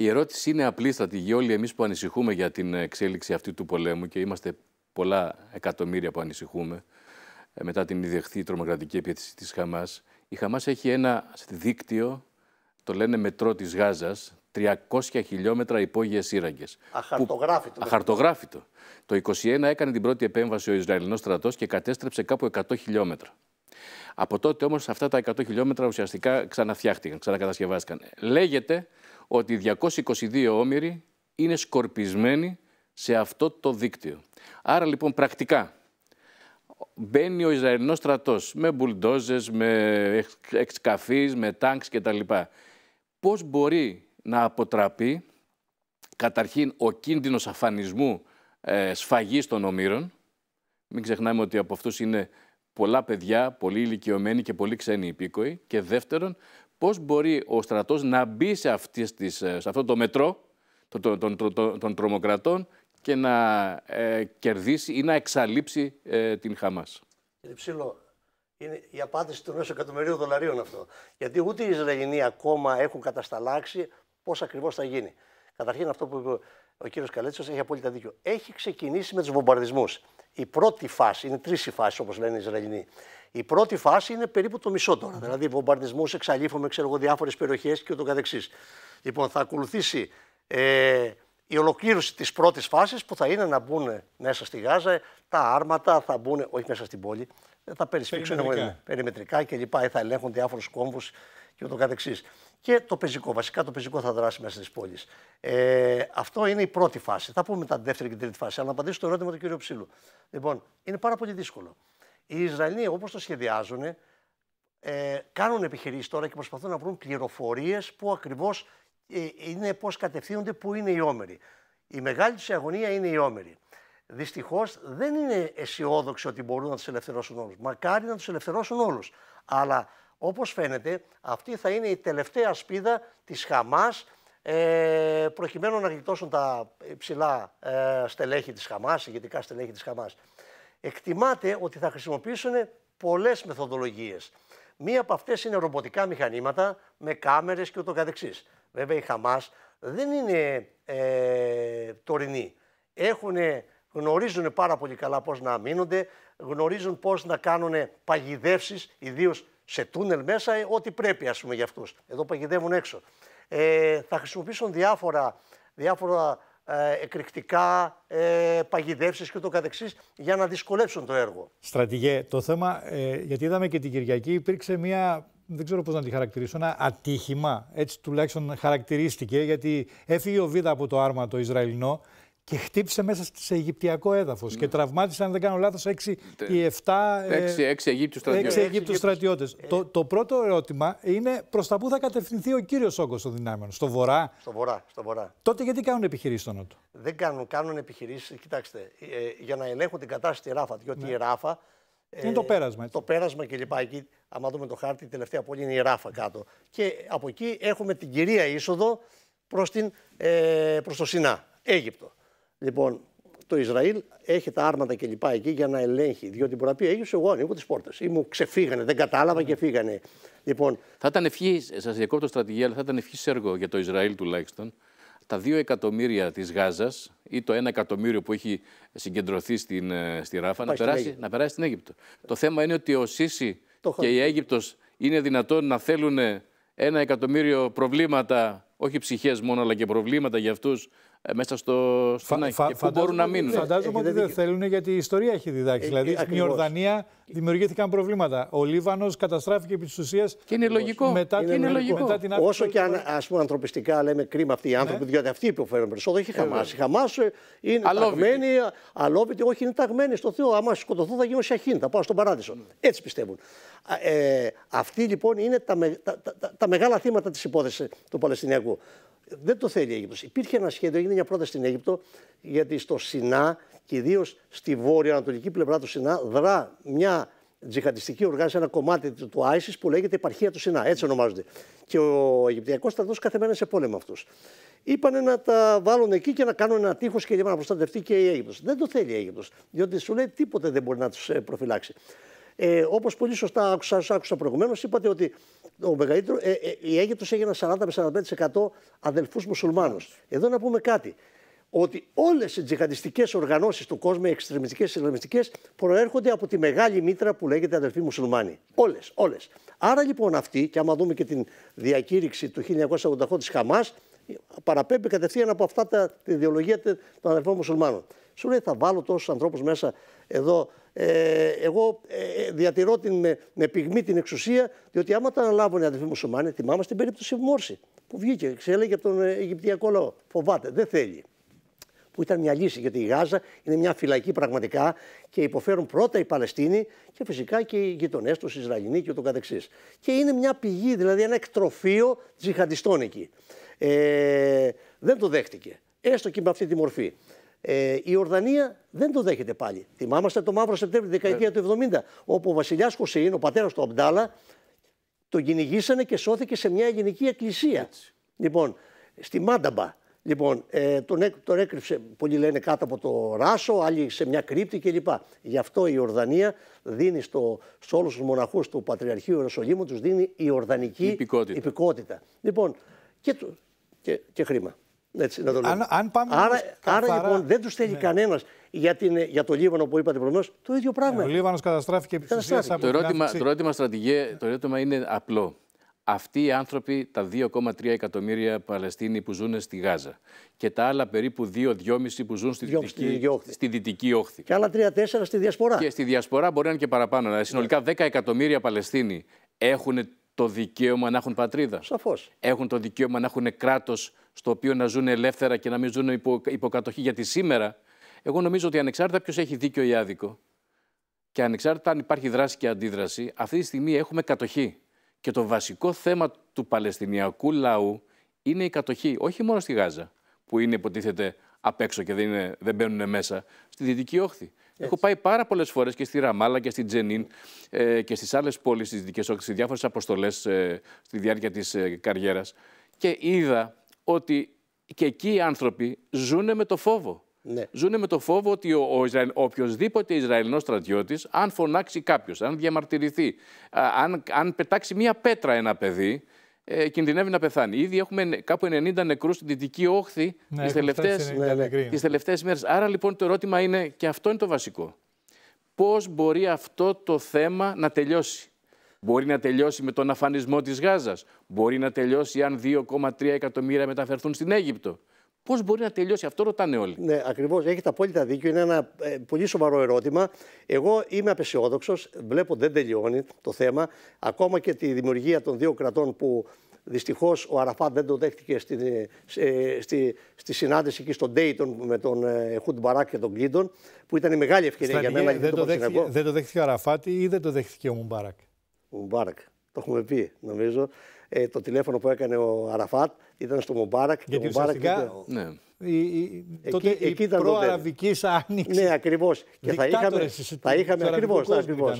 Η ερώτηση είναι απλήστατη. Για όλοι εμείς που ανησυχούμε για την εξέλιξη αυτή του πολέμου και είμαστε πολλά εκατομμύρια που ανησυχούμε ε, μετά την ιδεχθή τρομοκρατική επίθεση της Χαμάς. Η Χαμάς έχει ένα δίκτυο, το λένε μετρό της Γάζας, 300 χιλιόμετρα υπόγειες σύραγγες. Αχαρτογράφητο. Αχαρτογράφητο. Το 21 έκανε την πρώτη επέμβαση ο Ισραηλινός στρατός και κατέστρεψε κάπου 100 χιλιόμετρα. Από τότε όμως αυτά τα 100 χιλιόμετρα ουσιαστικά ξαναφτιάχτηκαν, ξανακατασκευάστηκαν. Λέγεται ότι 222 όμοιροι είναι σκορπισμένοι σε αυτό το δίκτυο. Άρα λοιπόν πρακτικά μπαίνει ο Ισραηλινός στρατός με μπουλντόζες, με εξκαφείς, με τα κτλ. Πώς μπορεί να αποτραπεί καταρχήν ο κίνδυνος αφανισμού ε, σφαγής των ομήρων. Μην ξεχνάμε ότι από αυτούς είναι πολλά παιδιά, πολύ ηλικιωμένοι και πολύ ξένοι υπήκοοι. Και δεύτερον, πώς μπορεί ο στρατός να μπει σε, ε, σε αυτό το μετρό των, τρομοκρατών και να ε, κερδίσει ή να εξαλείψει ε, την Χαμάς. Κύριε Ψήλο, είναι η απάντηση του μεσου εκατομμυρίου δολαρίων αυτό. Γιατί ούτε οι Ισραηλοί ακόμα έχουν κατασταλάξει πώς ακριβώς θα γίνει. Καταρχήν αυτό που είπε ο κύριο Καλέτσο έχει απόλυτα δίκιο. Έχει ξεκινήσει με τους βομβαρδισμούς. Η πρώτη φάση, είναι τρεις οι φάσεις όπως λένε οι Ισραηλοί. Η πρώτη φάση είναι περίπου το μισό τώρα. Δηλαδή, βομβαρδισμούς, εξαλείφουμε ξέρω εγώ διάφορες περιοχές και Λοιπόν, θα ακολουθήσει ε, η ολοκλήρωση της πρώτης φάσης που θα είναι να μπουν μέσα στη Γάζα τα άρματα, θα μπουν, όχι μέσα στην πόλη, ε, θα περισφίξουν περιμετρικά ε, κλπ. Ε, θα ελέγχουν διάφορους κόμβους και ούτω καθεξής. Και το πεζικό, βασικά το πεζικό θα δράσει μέσα στις πόλεις. Ε, αυτό είναι η πρώτη φάση. Θα πούμε μετά δεύτερη και τρίτη φάση. Αλλά να απαντήσω στο ερώτημα του κ. Ψήλου. Λοιπόν, είναι πάρα πολύ δύσκολο. Οι Ισραηλοί, όπως το σχεδιάζουν, ε, κάνουν επιχειρήσεις τώρα και προσπαθούν να βρουν πληροφορίες που ακριβώς ε, είναι, πώς κατευθύνονται, που είναι οι όμεροι. Η μεγάλη τους αγωνία είναι οι όμεροι. Δυστυχώς δεν είναι αισιόδοξοι ότι μπορούν να τους ελευθερώσουν όλους. Μακάρι να τους ελευθερώσουν όλους. Αλλά όπως φαίνεται, αυτή θα είναι η τελευταία σπίδα της Χαμάς ε, προκειμένου να γλιτώσουν τα ψηλά ε, στελέχη της Χαμάς, ηγετικά στελέχη της Χαμάς. Εκτιμάται ότι θα χρησιμοποιήσουν πολλές μεθοδολογίες. Μία από αυτές είναι ρομποτικά μηχανήματα με κάμερες και ούτω Βέβαια η Χαμάς δεν είναι ε, τωρινή. γνωρίζουν πάρα πολύ καλά πώς να αμήνονται, γνωρίζουν πώς να κάνουν παγιδεύσεις, ιδίως σε τούνελ μέσα, ε, ό,τι πρέπει ας πούμε για αυτούς. Εδώ παγιδεύουν έξω. Ε, θα χρησιμοποιήσουν διάφορα, διάφορα ε, εκρηκτικά ε, παγιδεύσεις και το καθεξής για να δυσκολέψουν το έργο. Στρατηγέ, το θέμα, ε, γιατί είδαμε και την Κυριακή, υπήρξε μια δεν ξέρω πώς να τη χαρακτηρίσω, ένα ατύχημα, έτσι τουλάχιστον χαρακτηρίστηκε, γιατί έφυγε ο Βίδα από το άρμα το Ισραηλινό και χτύπησε μέσα σε Αιγυπτιακό έδαφος. Ναι. Και τραυμάτισε, αν δεν κάνω λάθος, 6 ή 7. 6 ε, Αιγύπτιου στρατιώτες. Αιγύπτιους στρατιώτες. Ε. Το, το πρώτο ερώτημα είναι προς τα πού θα κατευθυνθεί ο κύριος όγκο των δυνάμεων, στο βορρά. Στο βορρά, στο βορρά. Τότε γιατί κάνουν επιχειρήσεις στον Νότο. Δεν κάνουν, κάνουν επιχειρήσεις, κοιτάξτε, ε, για να ελέγχουν την κατάσταση στη Ράφα. Διότι ναι. η Ράφα. Ε, είναι το πέρασμα. Έτσι. Το πέρασμα κλπ. Εκεί, άμα δούμε το χάρτη, η τελευταία πόλη είναι η Ράφα κάτω. Και από εκεί έχουμε την κυρία είσοδο προς ε, το Σινά, Αίγυπτο. Λοιπόν, το Ισραήλ έχει τα άρματα και λοιπά εκεί για να ελέγχει. Διότι μπορεί να πει: Έγινε εγώ, ανοίγω τις πόρτες. Ή μου ξεφύγανε, δεν κατάλαβα και ναι. φύγανε. Λοιπόν, θα ήταν ευχή, σας διακόπτω στρατηγία, αλλά θα ήταν ευχή έργο για το Ισραήλ τουλάχιστον. Τα δύο εκατομμύρια της Γάζας ή το ένα εκατομμύριο που έχει συγκεντρωθεί στην, ε, στη Ράφα να περάσει, να περάσει στην Αίγυπτο. Το θέμα είναι ότι ο Σίση και η Αίγυπτος είναι δυνατόν να θέλουν ένα εκατομμύριο προβλήματα, όχι ψυχές μόνο, αλλά και προβλήματα για αυτούς. Ε, μέσα στο, στον Άγιο. Φα, φα, μπορούν να μείνουν. Φαντάζομαι ότι δεν θέλουν γιατί η ιστορία έχει διδάξει. Ε, δηλαδή ε, στην Ιορδανία δημιουργήθηκαν προβλήματα. Ο Λίβανος καταστράφηκε επί της ουσίας. Και είναι λογικό. Μετά, είναι λογικό. μετά την Όσο και αν ας πούμε, ανθρωπιστικά λέμε κρίμα αυτοί οι ναι. άνθρωποι, ναι. διότι αυτοί υποφέρουν περισσότερο, ε, έχει Χαμάς. Η Χαμάς είναι αλόβητη. ταγμένη, όχι είναι ταγμένη στο Θεό. Άμα σκοτωθώ θα γίνω σιαχίν. θα πάω στον παράδεισο. Ναι. Έτσι πιστεύουν. Ε, αυτοί λοιπόν είναι τα, τα, τα, τα μεγάλα θύματα της υπόθεσης του Παλαιστινιακού δεν το θέλει η Αίγυπτος. Υπήρχε ένα σχέδιο, έγινε μια πρόταση στην Αίγυπτο, γιατί στο Σινά και ιδίως στη βόρεια-ανατολική πλευρά του Σινά δρά μια τζιχαντιστική οργάνωση, ένα κομμάτι του Άισι που λέγεται Επαρχία του Σινά. Έτσι ονομάζονται. Και ο Αιγυπτιακός στρατός κάθε μέρα σε πόλεμο αυτού. Είπανε να τα βάλουν εκεί και να κάνουν ένα τείχος και να προστατευτεί και η Αίγυπτος. Δεν το θέλει η Αίγυπτος. Διότι σου λέει τίποτε δεν μπορεί να τους ε, προφυλάξει. Ε, Όπως πολύ σωστά άκουσα, άκουσα προηγουμένως, είπατε ότι ο μεγαλύτερο, ε, ε, η Αίγυπτος έχει ένα 40 με 45% αδελφούς μουσουλμάνους. Εδώ να πούμε κάτι. Ότι όλες οι τζιχαντιστικές οργανώσεις του κόσμου, οι εξτρεμιστικές και ισλαμιστικές, προέρχονται από τη μεγάλη μήτρα που λέγεται αδελφοί μουσουλμάνοι. Όλες, όλες. Άρα λοιπόν αυτή, και άμα δούμε και την διακήρυξη του 1988 της Χαμάς, παραπέμπει κατευθείαν από αυτά τα, ιδεολογία των αδελφών μουσουλμάνων. Σου λέει θα βάλω τόσους ανθρώπους μέσα εδώ. Ε, εγώ ε, ε, διατηρώ την, με, με, πυγμή την εξουσία, διότι άμα τα αναλάβουν οι αδελφοί μουσουλμάνοι, θυμάμαστε την περίπτωση Μόρση που βγήκε, ξέλεγε από τον ε, Αιγυπτιακό λαό. Φοβάται, δεν θέλει. Που ήταν μια λύση, γιατί η Γάζα είναι μια φυλακή πραγματικά και υποφέρουν πρώτα οι Παλαιστίνοι και φυσικά και οι γειτονές τους, οι Ισραηλοί και ούτω καθεξής. Και είναι μια πηγή, δηλαδή ένα εκτροφείο τζιχαντιστών εκεί. Ε, δεν το δέχτηκε, έστω και με αυτή τη μορφή. Ε, η Ορδανία δεν το δέχεται πάλι. Θυμάμαστε το Μαύρο Σεπτέμβριο, δεκαετία του 70, όπου ο βασιλιάς Χωσέιν, ο πατέρας του Αμπτάλα, τον κυνηγήσανε και σώθηκε σε μια ελληνική εκκλησία. Λοιπόν, στη Μάνταμπα. Λοιπόν, ε, τον, έκ, τον έκρυψε, πολλοί λένε κάτω από το Ράσο, άλλοι σε μια κρύπτη κλπ. Γι' αυτό η Ορδανία δίνει στο, σε όλους τους μοναχούς του Πατριαρχείου Ιεροσολύμου, τους δίνει η Ορδανική υπηκότητα. υπηκότητα. Λοιπόν, και, και, και χρήμα. Έτσι, να το Αν, αν πάμε άρα, άρα λοιπόν δεν τους θέλει ναι. κανένας για, για το Λίβανο που είπατε προηγουμένω, το ίδιο πράγμα. Ναι, ο Λίβανος καταστράφηκε επί Το ερώτημα, το ερώτημα, στρατηγέ, το ερώτημα είναι απλό. Αυτοί οι άνθρωποι, τα 2,3 εκατομμύρια Παλαιστίνοι που ζουν στη Γάζα και τα άλλα περίπου 2-2,5 που ζουν στη, δυτική, στη δυτική όχθη. Και άλλα 3-4 στη διασπορά. Και στη διασπορά μπορεί να είναι και παραπάνω. Συνολικά 10 εκατομμύρια Παλαιστίνοι έχουν το δικαίωμα να έχουν πατρίδα. Σαφώς. Έχουν το δικαίωμα να έχουν κράτος στο οποίο να ζουν ελεύθερα και να μην ζουν υπο, υποκατοχή. Γιατί σήμερα, εγώ νομίζω ότι ανεξάρτητα ποιος έχει δίκιο ή άδικο και ανεξάρτητα αν υπάρχει δράση και αντίδραση, αυτή τη στιγμή έχουμε κατοχή. Και το βασικό θέμα του Παλαιστινιακού λαού είναι η κατοχή, όχι μόνο στη Γάζα, που είναι υποτίθεται απ' έξω και δεν, δεν μπαίνουν μέσα, στη Δυτική Όχθη. Έχω πάει πάρα πολλές φορές και στη Ραμάλα και στη Τζενίν ε, και στις άλλες πόλεις της Δυτικής Όχθης, σε διάφορες αποστολές ε, στη διάρκεια της ε, καριέρας. Και είδα ότι και εκεί οι άνθρωποι ζουν με το φόβο. Ναι. Ζούνε με το φόβο ότι ο, ο, Ισραηλ, οποιοδήποτε Ισραηλινός στρατιώτης, αν φωνάξει κάποιος, αν διαμαρτυρηθεί, αν, αν πετάξει μία πέτρα ένα παιδί, ε, κινδυνεύει να πεθάνει. Ήδη έχουμε κάπου 90 νεκρούς στην δυτική όχθη ναι, τις τελευταίε μέρες. Άρα λοιπόν το ερώτημα είναι, και αυτό είναι το βασικό. Πώς μπορεί αυτό το θέμα να τελειώσει. Μπορεί να τελειώσει με τον αφανισμό της Γάζας. Μπορεί να τελειώσει αν 2,3 εκατομμύρια μεταφερθούν στην Αίγυπτο. Πώς μπορεί να τελειώσει αυτό, ρωτάνε όλοι. Ναι, ακριβώς. Έχετε απόλυτα δίκιο. Είναι ένα ε, πολύ σοβαρό ερώτημα. Εγώ είμαι απεσιόδοξος. Βλέπω δεν τελειώνει το θέμα. Ακόμα και τη δημιουργία των δύο κρατών που δυστυχώς ο Αραφάτ δεν το δέχτηκε στη, ε, στη, στη συνάντηση εκεί στον Ντέιτον με τον ε, Χουντ Μπαράκ και τον Κλίντον, που ήταν η μεγάλη ευκαιρία για μένα. Δεν, το, το δεν το δέχτηκε ο Αραφάτ ή δεν το δέχτηκε ο Μουμπάρακ. Ο Μουμπάρακ. Το έχουμε πει, νομίζω ε, το τηλέφωνο που έκανε ο Αραφάτ ήταν στο Μομπάρακ. Γιατί το Μομπάρακ ουσιαστικά ναι. η, η, εκεί, η εκεί ήταν άνοιξη. Ναι, ακριβώς. Και θα είχαμε, θα είχαμε ακριβώς,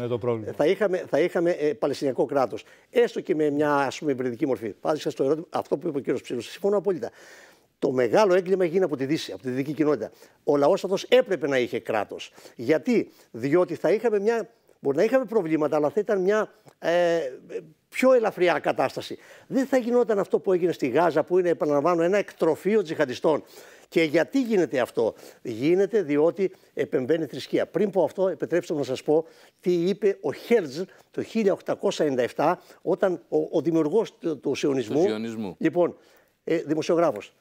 το πρόβλημα. Θα είχαμε, θα είχαμε ε, Παλαιστινιακό κράτος. Έστω και με μια ας πούμε, υβριδική μορφή. Πάτησα στο ερώτημα αυτό που είπε ο κύριος Ψήλος. Συμφωνώ απόλυτα. Το μεγάλο έγκλημα έγινε από τη Δύση, από τη δυτική κοινότητα. Ο λαός αυτός έπρεπε να είχε κράτος. Γιατί? Διότι θα είχαμε μια Μπορεί να είχαμε προβλήματα, αλλά θα ήταν μια ε, πιο ελαφριά κατάσταση. Δεν θα γινόταν αυτό που έγινε στη Γάζα, που είναι, επαναλαμβάνω, ένα εκτροφείο τζιχαντιστών. Και γιατί γίνεται αυτό. Γίνεται διότι επεμβαίνει θρησκεία. Πριν πω αυτό, επιτρέψτε μου να σας πω τι είπε ο Χέρτζ το 1897, όταν ο, ο δημιουργός του, του λοιπόν, ε, δημοσιογράφος,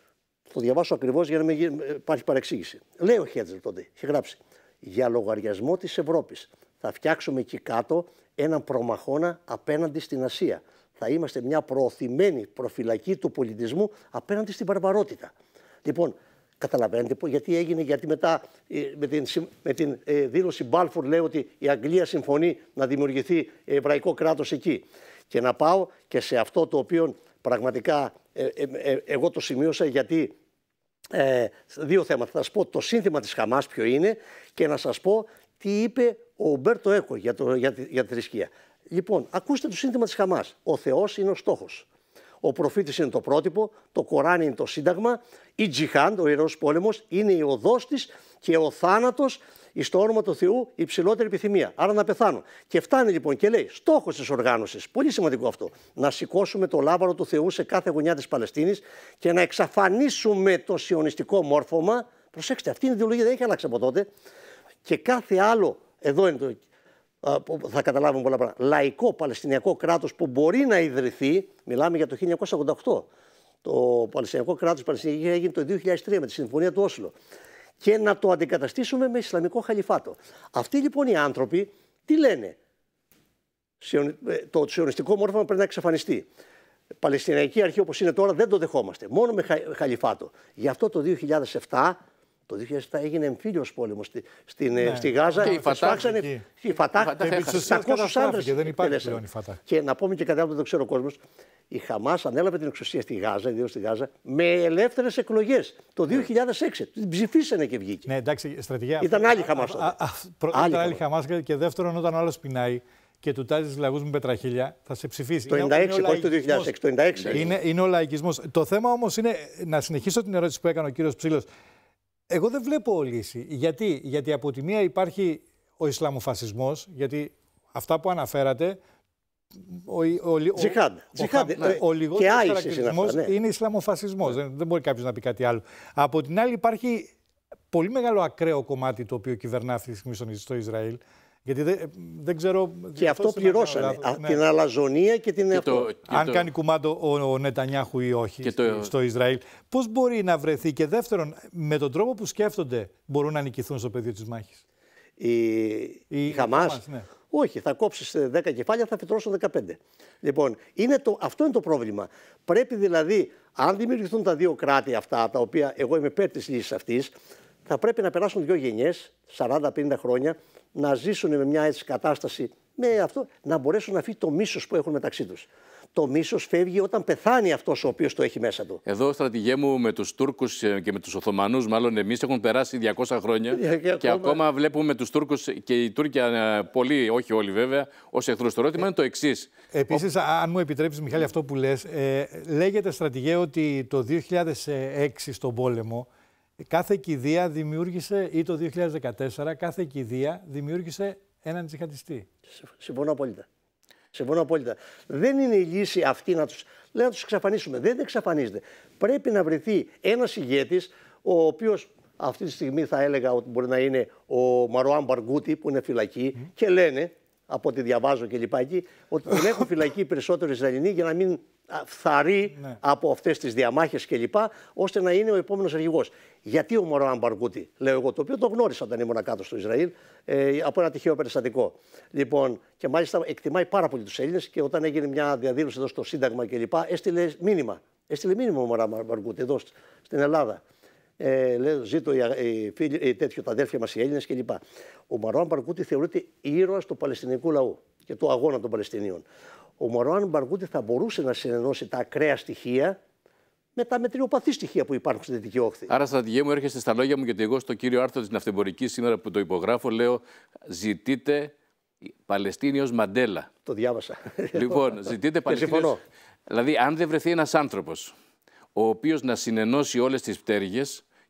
το διαβάσω ακριβώς για να μην υπάρχει παρεξήγηση. Λέει ο Χέρτζ τότε, είχε γράψει, για λογαριασμό της Ευρώπης θα φτιάξουμε εκεί κάτω έναν προμαχώνα απέναντι στην Ασία. Θα είμαστε μια προωθημένη προφυλακή του πολιτισμού απέναντι στην βαρβαρότητα. Λοιπόν, καταλαβαίνετε γιατί έγινε, γιατί μετά ε, με την, με την ε, δήλωση Μπάλφουρ λέει ότι η Αγγλία συμφωνεί να δημιουργηθεί εβραϊκό κράτος εκεί. Και να πάω και σε αυτό το οποίο πραγματικά ε, εγώ το σημείωσα γιατί δύο θέματα. Θα σας πω το σύνθημα της Χαμάς ποιο είναι και να σας πω τι είπε ο Ομπέρτο Έκο για, το, για, τη, για τη θρησκεία. Λοιπόν, ακούστε το σύνθημα της Χαμάς. Ο Θεός είναι ο στόχος. Ο προφήτης είναι το πρότυπο, το Κοράνι είναι το σύνταγμα, η Τζιχάν, ο ιερός πόλεμος, είναι η οδός της και ο θάνατος στο όνομα του Θεού η ψηλότερη επιθυμία. Άρα να πεθάνω. Και φτάνει λοιπόν και λέει: Στόχος της οργάνωσης. Πολύ σημαντικό αυτό. Να σηκώσουμε το λάβαρο του Θεού σε κάθε γωνιά της Παλαιστίνης και να εξαφανίσουμε το σιωνιστικό μόρφωμα. Προσέξτε, αυτή η ιδεολογία, δεν έχει αλλάξει από τότε. Και κάθε άλλο εδώ είναι το. Θα καταλάβουν πολλά πράγματα. Λαϊκό Παλαιστινιακό κράτος που μπορεί να ιδρυθεί, μιλάμε για το 1988. Το Παλαιστινιακό κράτος, η Παλαιστινιακή έγινε το 2003 με τη Συμφωνία του Όσλο. Και να το αντικαταστήσουμε με Ισλαμικό Χαλιφάτο. Αυτοί λοιπόν οι άνθρωποι τι λένε. Ε, το σιωνιστικό μόρφωμα πρέπει να εξαφανιστεί. Παλαιστινιακή αρχή όπως είναι τώρα δεν το δεχόμαστε. Μόνο με χαλιφάτο. Γι' αυτό το 2007 το 2007 έγινε εμφύλιος πόλεμος στη, στη, ναι. στη Γάζα. Και, και Η Φατάχ. Και δεν υπάρχει πλέον η Και να πούμε και κάτι άλλο που δεν ξέρω ο κόσμος. Η Χαμάς ανέλαβε την εξουσία στη Γάζα, ιδίως στη Γάζα, με ελεύθερες εκλογές το 2006. Ναι. Την ψηφίσανε και βγήκε. Ναι, εντάξει, στρατηγία. Ήταν άλλη Χαμά. Ήταν άλλη Χαμάς και δεύτερον, όταν ο άλλος πεινάει και του τάζει λαγούς με πετραχίλια, θα σε ψηφίσει. Το 96, όχι το 2006. Το 96. Είναι, είναι ο λαϊκισμός. Το θέμα όμως είναι, να συνεχίσω την ερώτηση που έκανε ο κύριος Ψήλος εγώ δεν βλέπω λύση. Γιατί, γιατί από τη μία υπάρχει ο Ισλαμοφασισμός, γιατί αυτά που αναφέρατε ο, ο, ο, Ο, ναι. λιγότερο χαρακτηρισμό είναι ναι. Ισλαμοφασισμός. Δεν, δεν μπορεί κάποιος να πει κάτι άλλο. Από την άλλη, υπάρχει πολύ μεγάλο ακραίο κομμάτι το οποίο κυβερνά αυτή τη στιγμή στο Ισραήλ. Γιατί δεν, δεν ξέρω. Και αυτό πληρώσανε. Ναι. Την αλαζονία και την και Αν κάνει κουμάντο ο, ο Νετανιάχου ή όχι στο, Ισραήλ, πώς μπορεί να βρεθεί. Και δεύτερον, με τον τρόπο που σκέφτονται, μπορούν να νικηθούν στο πεδίο της μάχης. Η, η... η Χαμάς. Ναι. Όχι, θα κόψεις 10 ε, κεφάλια, θα φυτρώσουν 15. Λοιπόν, είναι το, αυτό είναι το πρόβλημα. Πρέπει δηλαδή, αν δημιουργηθούν τα δύο κράτη αυτά, τα οποία εγώ είμαι υπέρ της λύσης αυτής, θα πρέπει να περάσουν δύο γενιές, 40-50 χρόνια, να ζήσουν με μια έτσι κατάσταση, με αυτό, να μπορέσουν να φύγει το μίσος που έχουν μεταξύ τους. Το μίσος φεύγει όταν πεθάνει αυτός ο οποίος το έχει μέσα του. Εδώ, στρατηγέ μου, με τους Τούρκους ε, και με τους Οθωμανούς, μάλλον εμείς έχουν περάσει 200 χρόνια και ακόμα βλέπουμε τους Τούρκους και οι Τούρκοι, ε, πολλοί, όχι όλοι βέβαια, ως εχθρού. Το ερώτημα ε, είναι το εξής. Επίσης, αν μου επιτρέψεις, Μιχάλη, αυτό που λέ, λέγεται στρατηγέ ότι το 2006 στον πόλεμο, κάθε κηδεία δημιούργησε, ή το 2014, κάθε κηδεία δημιούργησε έναν τζιχαντιστή. Συμφωνώ απόλυτα. Συμφωνώ απόλυτα. Δεν είναι η λύση αυτή να τους να τους εξαφανίσουμε. Δεν εξαφανίζεται. Πρέπει να βρεθεί ένας ηγέτης, ο οποίος αυτή τη στιγμή θα έλεγα ότι μπορεί να είναι ο Μαρουάν Μπαργκούτη που είναι φυλακή και λένε, από ό,τι διαβάζω και λοιπά ότι δεν έχουν φυλακή περισσότερο Ισραηλινοί για να μην φθαρεί ναι. από αυτές τις διαμάχες κλπ. ώστε να είναι ο επόμενος αρχηγός. Γιατί ο Μωράν Μπαρκούτη, λέω εγώ, το οποίο το γνώρισα όταν ήμουν κάτω στο Ισραήλ ε, από ένα τυχαίο περιστατικό. Λοιπόν, και μάλιστα εκτιμάει πάρα πολύ τους Έλληνες και όταν έγινε μια διαδήλωση εδώ στο Σύνταγμα κλπ. έστειλε μήνυμα. Έστειλε μήνυμα ο Μωράν Μπαρκούτη εδώ στην Ελλάδα. Ε, λέει, ζήτω οι, οι, φίλοι, οι τέτοιο, τα αδέρφια μας οι Έλληνες κλπ. Ο Μωράν Μπαρκούτη θεωρείται ήρωας του Παλαιστινικού λαού και του αγώνα των Παλαιστινίων ο Μαρουάν Μπαργούτη θα μπορούσε να συνενώσει τα ακραία στοιχεία με τα μετριοπαθή στοιχεία που υπάρχουν στη Δυτική Όχθη. Άρα, στρατηγέ μου, έρχεστε στα λόγια μου, γιατί εγώ στο κύριο άρθρο της Ναυτεμπορικής σήμερα που το υπογράφω λέω: Ζητείτε Παλαιστίνιο Μαντέλα. Το διάβασα. Λοιπόν, ζητείτε Παλαιστίνιο. Δηλαδή, αν δεν βρεθεί ένας άνθρωπος ο οποίος να συνενώσει όλες τις πτέρυγες,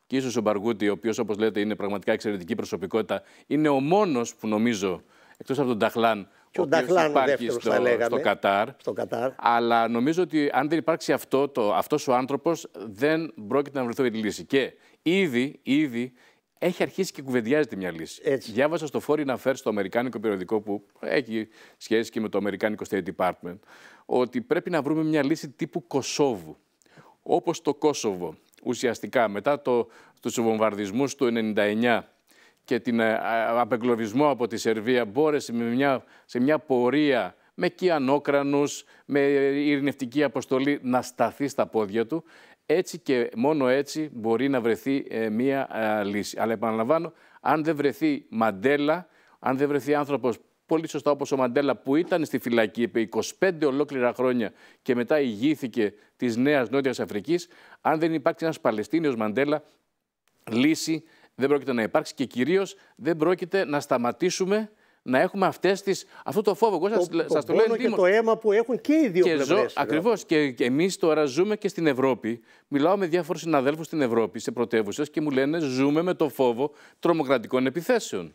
και ίσως ο Μπαργούτη, ο οποίος όπως λέτε είναι πραγματικά εξαιρετική προσωπικότητα, είναι ο μόνος που νομίζω εκτός από τον Ταχλάν. ο, ο υπάρχει στο, στο, Κατάρ, στο Κατάρ. Αλλά νομίζω ότι αν δεν υπάρξει αυτό, το, αυτός ο άνθρωπος δεν πρόκειται να βρεθεί τη λύση. Και ήδη, έχει αρχίσει και κουβεντιάζεται μια λύση. Έτσι. Διάβασα στο Foreign Affairs, στο αμερικάνικο περιοδικό που έχει σχέση και με το αμερικάνικο State Department, ότι πρέπει να βρούμε μια λύση τύπου Κωσόβου. Όπως το Κόσοβο, ουσιαστικά μετά το, τους βομβαρδισμούς του 99 και την ε, απεγκλωβισμό από τη Σερβία μπόρεσε με μια, σε μια πορεία με κυανόκρανους, με ειρηνευτική αποστολή να σταθεί στα πόδια του. Έτσι και μόνο έτσι μπορεί να βρεθεί ε, μία ε, λύση. Αλλά επαναλαμβάνω, αν δεν βρεθεί Μαντέλα, αν δεν βρεθεί άνθρωπος πολύ σωστά όπως ο Μαντέλα που ήταν στη φυλακή επί 25 ολόκληρα χρόνια και μετά ηγήθηκε της Νέας Νότιας Αφρικής, αν δεν υπάρξει ένας Παλαιστίνιος Μαντέλα, λύση δεν πρόκειται να υπάρξει και κυρίως δεν πρόκειται να σταματήσουμε να έχουμε αυτές τις αυτό το φόβο. Εγώ σας, το, το λέω και το αίμα που έχουν και οι δύο και πλευρές. ακριβώς. Και, εμείς τώρα ζούμε και στην Ευρώπη. Μιλάω με διάφορους συναδέλφους στην Ευρώπη, σε πρωτεύουσες και μου λένε ζούμε με το φόβο τρομοκρατικών επιθέσεων.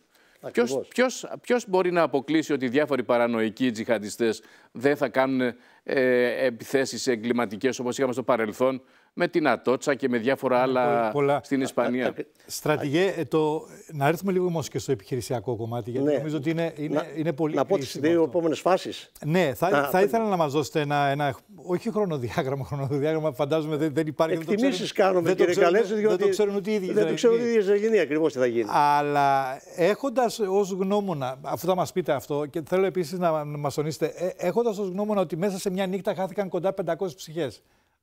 Ποιο μπορεί να αποκλείσει ότι διάφοροι παρανοϊκοί τζιχαντιστές δεν θα κάνουν ε, επιθέσεις εγκληματικές όπως είχαμε στο παρελθόν με την Ατότσα και με διάφορα ναι, άλλα Πολλά. στην Ισπανία. Στρατηγέ, ε, το... να έρθουμε λίγο όμως και στο επιχειρησιακό κομμάτι, γιατί ναι. νομίζω ότι είναι, είναι, να, είναι πολύ. Να πω τις δύο επόμενες φάσεις. Ναι, θα, να, θα ήθελα να μας δώσετε ένα, ένα. Όχι χρονοδιάγραμμα, χρονοδιάγραμμα φαντάζομαι δεν, δεν υπάρχει. Εκτιμήσει κάνουμε, κύριε Καλέζη, διότι. Δεν το ξέρουν ούτε οι ίδιοι. Δεν το ξέρουν ούτε οι ακριβώς τι θα γίνει. Αλλά έχοντας ως γνώμονα, αφού θα μας πείτε αυτό, και θέλω επίσης να μας τονίσετε, ε, έχοντας ως γνώμονα ότι μέσα σε μια νύχτα χάθηκαν κοντά 500 ψυχέ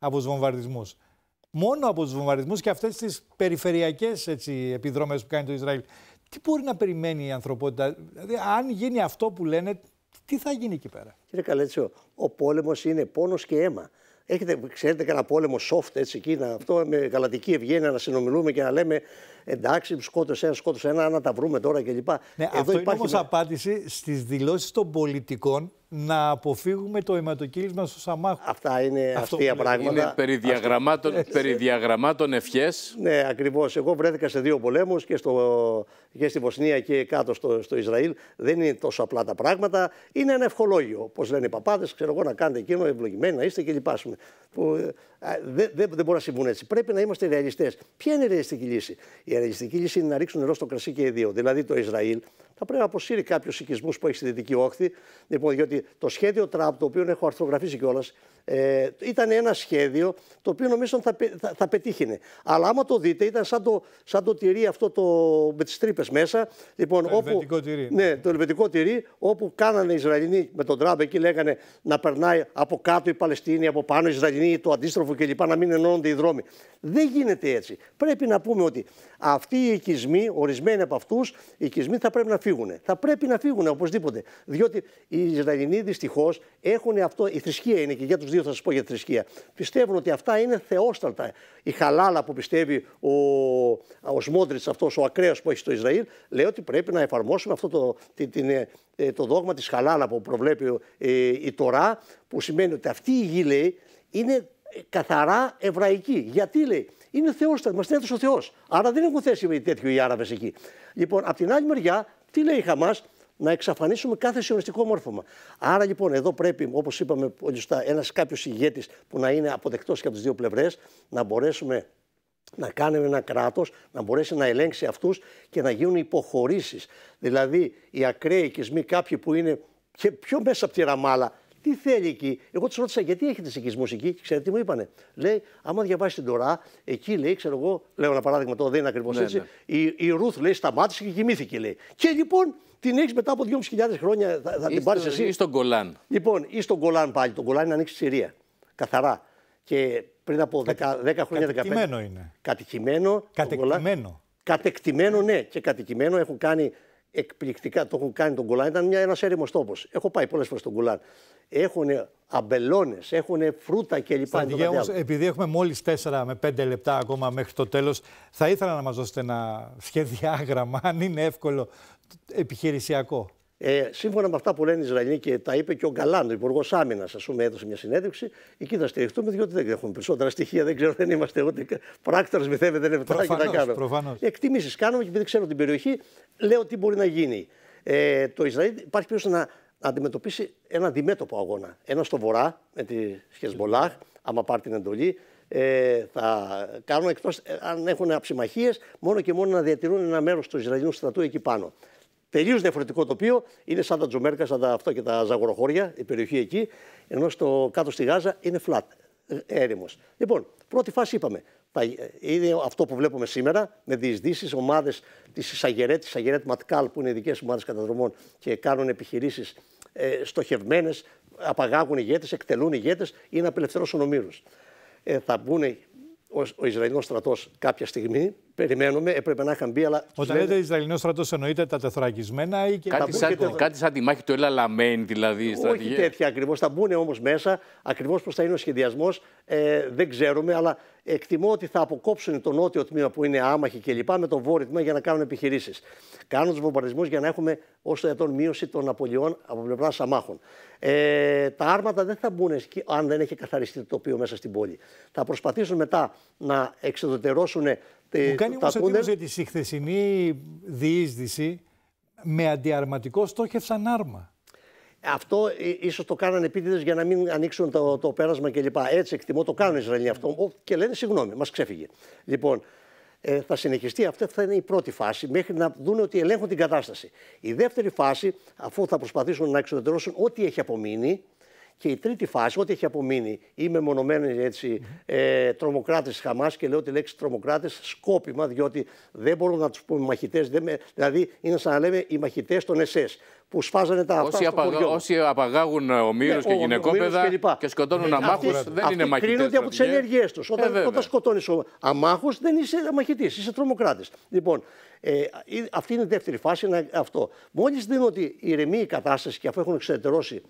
από τους βομβαρδισμούς. Μόνο από τους βομβαρδισμούς και αυτές τις περιφερειακές επιδρόμες που κάνει το Ισραήλ. Τι μπορεί να περιμένει η ανθρωπότητα, δηλαδή, αν γίνει αυτό που λένε, τι θα γίνει εκεί πέρα. Κύριε Καλέτσιο, ο πόλεμος είναι πόνος και αίμα. Έχετε, ξέρετε, κανένα πόλεμο soft έτσι εκεί, αυτό με γαλατική ευγένεια να συνομιλούμε και να λέμε εντάξει, σκότωσε ένα, σκότωσε ένα, να τα βρούμε τώρα κλπ. Ναι, αυτό υπάρχει... είναι όμω απάντηση στις δηλώσεις των πολιτικών να αποφύγουμε το αιματοκύλισμα στου αμάχου. Αυτά είναι αυτό τα πράγματα. Είναι περί διαγραμμάτων, Ναι, ακριβώς. Εγώ βρέθηκα σε δύο πολέμους και, και στη Βοσνία και κάτω στο, στο Ισραήλ. Δεν είναι τόσο απλά τα πράγματα. Είναι ένα ευχολόγιο. Όπως λένε οι παπάδες, ξέρω εγώ να κάνετε εκείνο, ευλογημένοι να είστε κλπ. Ε, δεν, δεν μπορεί να συμβούν έτσι. Πρέπει να είμαστε ρεαλιστές. Ποια είναι η ρεαλιστική λύση, η ρεαλιστική λύση είναι να ρίξουν νερό στο κρασί και οι δύο. Δηλαδή το Ισραήλ θα πρέπει να αποσύρει κάποιους οικισμούς που έχει στη Δυτική Όχθη. Λοιπόν, διότι το σχέδιο Τραμπ, το οποίο έχω αρθρογραφήσει κιόλας, ε, ήταν ένα σχέδιο το οποίο νομίζω θα, θα, θα πετύχαινε. Αλλά άμα το δείτε, ήταν σαν το, σαν το τυρί αυτό το, με τις τρύπες μέσα. Λοιπόν, το όπου, ελβετικό τυρί. Ναι, ναι το ελβετικό τυρί, όπου κάνανε οι Ισραηλοί με τον Τραμπ εκεί, λέγανε να περνάει από κάτω η Παλαιστίνη, από πάνω οι Ισραηλοί, το αντίστροφο κλπ. Να μην ενώνονται οι δρόμοι. Δεν γίνεται έτσι. Πρέπει να πούμε ότι αυτοί οι οικισμοί, ορισμένοι από αυτούς, οι οικισμοί θα πρέπει να φύγουν. Θα πρέπει να φύγουν οπωσδήποτε. Διότι οι Ισραηλοί δυστυχώς έχουν αυτό. Η θρησκεία είναι και για τους δύο θα σας πω για τη θρησκεία. Πιστεύουν ότι αυτά είναι θεόσταλτα. Η χαλάλα που πιστεύει ο, ο Σμόντριτ, αυτός ο ακραίος που έχει στο Ισραήλ, λέει ότι πρέπει να εφαρμόσουμε αυτό το, την, την, ε, ε, το δόγμα της χαλάλα που προβλέπει ε, η Τωρά, που σημαίνει ότι αυτή η γη λέει είναι καθαρά εβραϊκή. Γιατί λέει, είναι Θεό, μα θέλει ο Θεός. Άρα δεν έχουν θέση με τέτοιο οι Άραβε εκεί. Λοιπόν, από την άλλη μεριά τι λέει η Χαμάς, να εξαφανίσουμε κάθε σιωνιστικό μόρφωμα. Άρα λοιπόν εδώ πρέπει, όπως είπαμε πολύ σωστά, ένας κάποιος ηγέτης που να είναι αποδεκτός και από τις δύο πλευρές, να μπορέσουμε να κάνουμε ένα κράτος, να μπορέσει να ελέγξει αυτούς και να γίνουν υποχωρήσεις. Δηλαδή οι ακραίοι οικισμοί, κάποιοι που είναι και πιο μέσα από τη ραμάλα, τι θέλει εκεί. Εγώ τους ρώτησα γιατί έχετε οικισμό εκεί και ξέρετε τι μου είπανε. Λέει, άμα διαβάσεις την Τωρά, εκεί λέει, ξέρω εγώ, λέω ένα παράδειγμα το δεν είναι ακριβώς ναι, έτσι. Ναι. Η, η Ρουθ λέει, σταμάτησε και κοιμήθηκε λέει. Και λοιπόν την έχεις μετά από 2.500 χρόνια, θα, θα την πάρεις εσύ. Ή στον Κολάν. Λοιπόν, ή στον Κολάν πάλι. Τον Κολάν είναι ανοίξει τη Συρία. Καθαρά. Και πριν από 10, 10 χρόνια, 15. Κατοικημένο είναι. Κατοικημένο. Κατοικημένο. Κατεκτημένο, ναι. Και κατοικημένο έχουν κάνει εκπληκτικά το έχουν κάνει τον Κουλάν. Ήταν μια, ένας έρημος τόπος. Έχω πάει πολλές φορές στον Κουλάν. Έχουν αμπελώνε, έχουν φρούτα κλπ. όμως, επειδή έχουμε μόλις 4 με 5 λεπτά ακόμα μέχρι το τέλος, θα ήθελα να μας δώσετε ένα σχεδιάγραμμα, αν είναι εύκολο, επιχειρησιακό. Ε, σύμφωνα με αυτά που λένε οι Ισραηλοί και τα είπε και ο ο υπουργός άμυνας, ας πούμε, έδωσε μια συνέντευξη. Εκεί θα στηριχτούμε, διότι δεν έχουμε περισσότερα στοιχεία, δεν ξέρω, δεν είμαστε ούτε πράκτορε μη δεν είναι και τα Εκτιμήσεις κάνουμε και επειδή ξέρω την περιοχή, λέω τι μπορεί να γίνει. Ε, το Ισραήλ υπάρχει περίπτωση να αντιμετωπίσει ένα αντιμέτωπο αγώνα. Ένα στο βορρά, με τη Σχεσμολάχ άμα πάρει την εντολή, ε, θα κάνουν ε, αν έχουν αψημαχίες, μόνο και μόνο να διατηρούν ένα μέρος του Ισραηλινού στρατού εκεί πάνω τελείως διαφορετικό τοπίο. Είναι σαν τα Τζομέρκα, σαν τα, αυτό και τα Ζαγοροχώρια, η περιοχή εκεί. Ενώ στο, κάτω στη Γάζα είναι flat, ε, έρημος. Λοιπόν, πρώτη φάση είπαμε. Ε, είναι αυτό που βλέπουμε σήμερα με διεισδύσεις, ομάδες της Σαγερέτ, της Σαγερέτ Ματκάλ, που είναι ειδικέ ομάδες καταδρομών και κάνουν επιχειρήσεις ε, στοχευμένες, απαγάγουν ηγέτες, εκτελούν ηγέτες ή να απελευθερώσουν ομήρους. Ε, θα μπουν ο, ο στρατός κάποια στιγμή περιμένουμε, έπρεπε να είχαν μπει. Αλλά... Όταν λέτε Ισραηλινός στρατός, εννοείται τα τεθωρακισμένα ή και κάτι, σαν, και κάτι σαν τη μάχη του Ελα Λαμέν, δηλαδή. Η στρατηγία. Όχι τέτοια ακριβώς. Θα μπουν όμως μέσα. Ακριβώς πώς θα είναι ο σχεδιασμός ε, δεν ξέρουμε, αλλά εκτιμώ ότι θα αποκόψουν το νότιο τμήμα που είναι άμαχη κλπ. με το βόρειο τμήμα για να κάνουν επιχειρήσεις. Κάνουν τους βομβαρδισμούς για να έχουμε όσο δυνατόν μείωση των απολειών από πλευράς αμάχων. Ε, τα άρματα δεν θα μπουν αν δεν έχει καθαριστεί το τοπίο μέσα στην πόλη. Θα προσπαθήσουν μετά να εξοδοτερώσουν μου κάνει όμως εντύπωση ότι η χθεσινή διείσδυση με αντιαρματικό στόχευσαν άρμα. Αυτό ίσως το κάνανε επίτηδες για να μην ανοίξουν το, το πέρασμα κλπ. Έτσι εκτιμώ, το κάνουν οι Ισραηλοί αυτό. Και λένε συγγνώμη, μας ξέφυγε. Λοιπόν, ε, θα συνεχιστεί. Αυτή θα είναι η πρώτη φάση, μέχρι να δουν ότι ελέγχουν την κατάσταση. Η δεύτερη φάση, αφού θα προσπαθήσουν να εξοδετερώσουν ό,τι έχει απομείνει, και η τρίτη φάση, ό,τι έχει απομείνει, είμαι μεμονωμένοι έτσι, ε, τρομοκράτες της Χαμάς και λέω τη λέξη τρομοκράτες σκόπιμα, διότι δεν μπορούν να τους πούμε μαχητές. Δηλαδή, είναι σαν να λέμε οι μαχητές των ΕΣΕ που σφάζανε τα όσοι Όσοι απαγάγουν ε, ομοίρου ναι, και γυναικόπαιδα και, και, σκοτώνουν ε, δεν αυτοί είναι μαχητές. κρίνονται από τις δηλαδή. ε, ενέργειε τους. Όταν, ε, όταν σκοτώνεις δεν είσαι μαχητής, είσαι τρομοκράτης. Λοιπόν, ε, αυτή είναι η δεύτερη φάση. Είναι αυτό. δίνουν ότι ηρεμεί η κατάσταση και αφού έχουν εξεντερώσει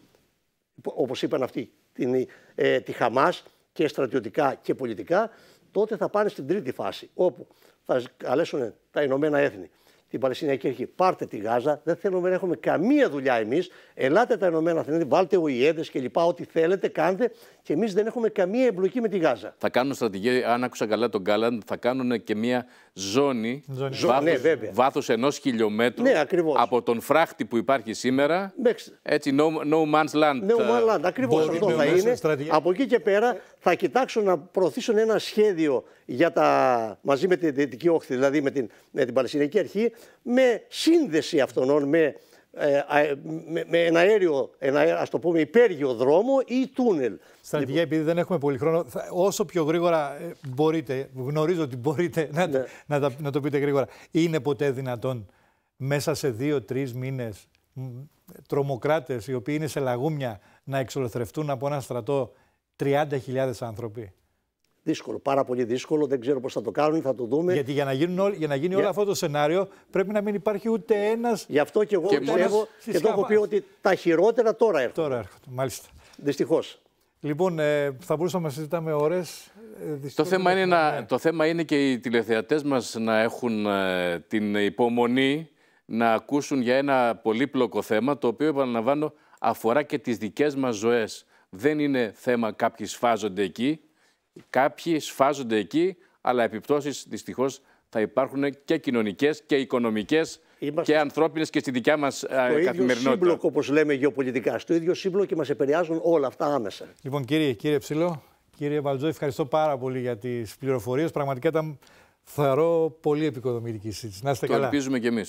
όπως είπαν αυτοί, την, ε, τη Χαμάς και στρατιωτικά και πολιτικά, τότε θα πάνε στην τρίτη φάση, όπου θα καλέσουν τα Ηνωμένα Έθνη, την Παλαιστινιακή Αρχή. Πάρτε τη Γάζα, δεν θέλουμε να έχουμε καμία δουλειά εμείς. Ελάτε τα Ηνωμένα Αθηνά, βάλτε ο και κλπ. Ό,τι θέλετε, κάντε και εμείς δεν έχουμε καμία εμπλοκή με τη Γάζα. Θα κάνουν στρατηγική, αν άκουσα καλά τον Γκάλαντ, θα κάνουν και μια ζώνη, ζώνη. βάθος, ναι, χιλιόμετρου ναι, από τον φράχτη που υπάρχει σήμερα. Έτσι, no, no man's land. No ε, man's land, ακριβώς αυτό θα είναι. Από εκεί και πέρα θα κοιτάξουν να προωθήσουν ένα σχέδιο για τα, μαζί με την Δυτική Όχθη, δηλαδή με την, με την Παλαιστινιακή Αρχή, με σύνδεση αυτών με, ε, με, ένα αέριο, ένα, ας το πούμε, υπέργειο δρόμο ή τούνελ. Στρατηγέ, λοιπόν... επειδή δεν έχουμε πολύ χρόνο, όσο πιο γρήγορα ε, μπορείτε, γνωρίζω ότι μπορείτε να, ναι. να, το πείτε γρήγορα, είναι ποτέ δυνατόν μέσα σε δύο-τρει μήνε τρομοκράτες οι οποίοι είναι σε λαγούμια να εξολοθρευτούν από ένα στρατό 30.000 άνθρωποι. Δύσκολο, πάρα πολύ δύσκολο. Δεν ξέρω πώς θα το κάνουν, θα το δούμε. Γιατί για να, γίνουν για να γίνει όλο αυτό το σενάριο πρέπει να μην υπάρχει ούτε ένας. Γι' αυτό και εγώ και πιστεύω και το έχω πει ότι τα χειρότερα τώρα έρχονται. Τώρα έρχονται, μάλιστα. Δυστυχώς. Λοιπόν, ε, θα μπορούσαμε να συζητάμε ώρες. Ε, το, θέμα είναι το θέμα είναι και οι τηλεθεατές μας να έχουν ε, την υπομονή να ακούσουν για ένα πολύπλοκο θέμα, το οποίο, επαναλαμβάνω, αφορά και τις δικές μας ζωές. Δεν είναι θέμα κάποιοι σφάζονται εκεί, Κάποιοι σφάζονται εκεί, αλλά επιπτώσεις δυστυχώς θα υπάρχουν και κοινωνικές και οικονομικές και ανθρώπινες και στη δικιά μας ε, καθημερινότητα. Στο ίδιο σύμπλοκο, όπως λέμε γεωπολιτικά, στο ίδιο σύμπλοκο και μας επηρεάζουν όλα αυτά άμεσα. Λοιπόν, κύριε, κύριε Ψηλό, κύριε Βαλτζό, ευχαριστώ πάρα πολύ για τις πληροφορίες. Πραγματικά ήταν θεωρώ πολύ επικοδομητική συζήτηση. Να είστε Το Ελπίζουμε κι εμεί.